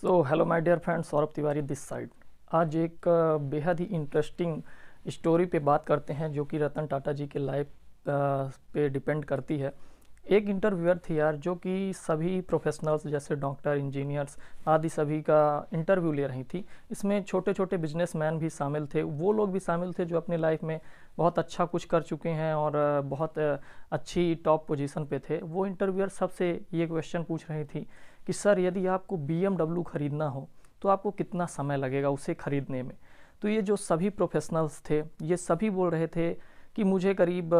so hello my dear friend Saurabh Tiwari this side आज एक बेहद ही इंटरेस्टिंग स्टोरी पे बात करते हैं जो कि रतन टाटा जी के लाइफ पे डिपेंड करती है एक इंटरव्यूअर थी यार जो कि सभी प्रोफेशनल्स जैसे डॉक्टर इंजीनियर्स आदि सभी का इंटरव्यू ले रही थी इसमें छोटे छोटे बिजनेसमैन भी शामिल थे वो लोग भी शामिल थे जो अपने लाइफ में बहुत अच्छा कुछ कर चुके हैं और बहुत अच्छी टॉप पोजीशन पे थे वो इंटरव्यूअर सबसे ये क्वेश्चन पूछ रही थी कि सर यदि आपको बी ख़रीदना हो तो आपको कितना समय लगेगा उसे ख़रीदने में तो ये जो सभी प्रोफेशनल्स थे ये सभी बोल रहे थे कि मुझे करीब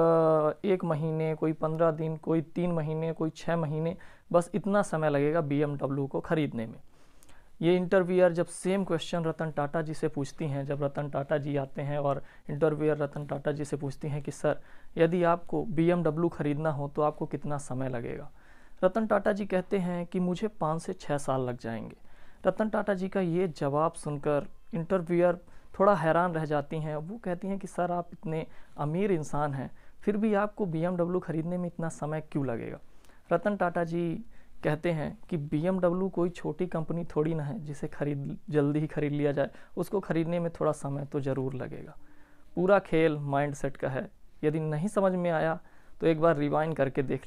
एक महीने कोई पंद्रह दिन कोई तीन महीने कोई छः महीने बस इतना समय लगेगा बी को ख़रीदने में ये इंटरव्यूअर जब सेम क्वेश्चन रतन टाटा जी से पूछती हैं जब रतन टाटा जी आते हैं और इंटरव्यूअर रतन टाटा जी से पूछती हैं कि सर यदि आपको बी ख़रीदना हो तो आपको कितना समय लगेगा रतन टाटा जी कहते हैं कि मुझे पाँच से छः साल लग जाएंगे रतन टाटा जी का ये जवाब सुनकर इंटरव्यूअर थोड़ा हैरान रह जाती हैं वो कहती हैं कि सर आप इतने अमीर इंसान हैं फिर भी आपको बी ख़रीदने में इतना समय क्यों लगेगा रतन टाटा जी कहते हैं कि बी कोई छोटी कंपनी थोड़ी ना है जिसे खरीद जल्दी ही खरीद लिया जाए उसको खरीदने में थोड़ा समय तो ज़रूर लगेगा पूरा खेल माइंड का है यदि नहीं समझ में आया तो एक बार रिवाइंड करके देख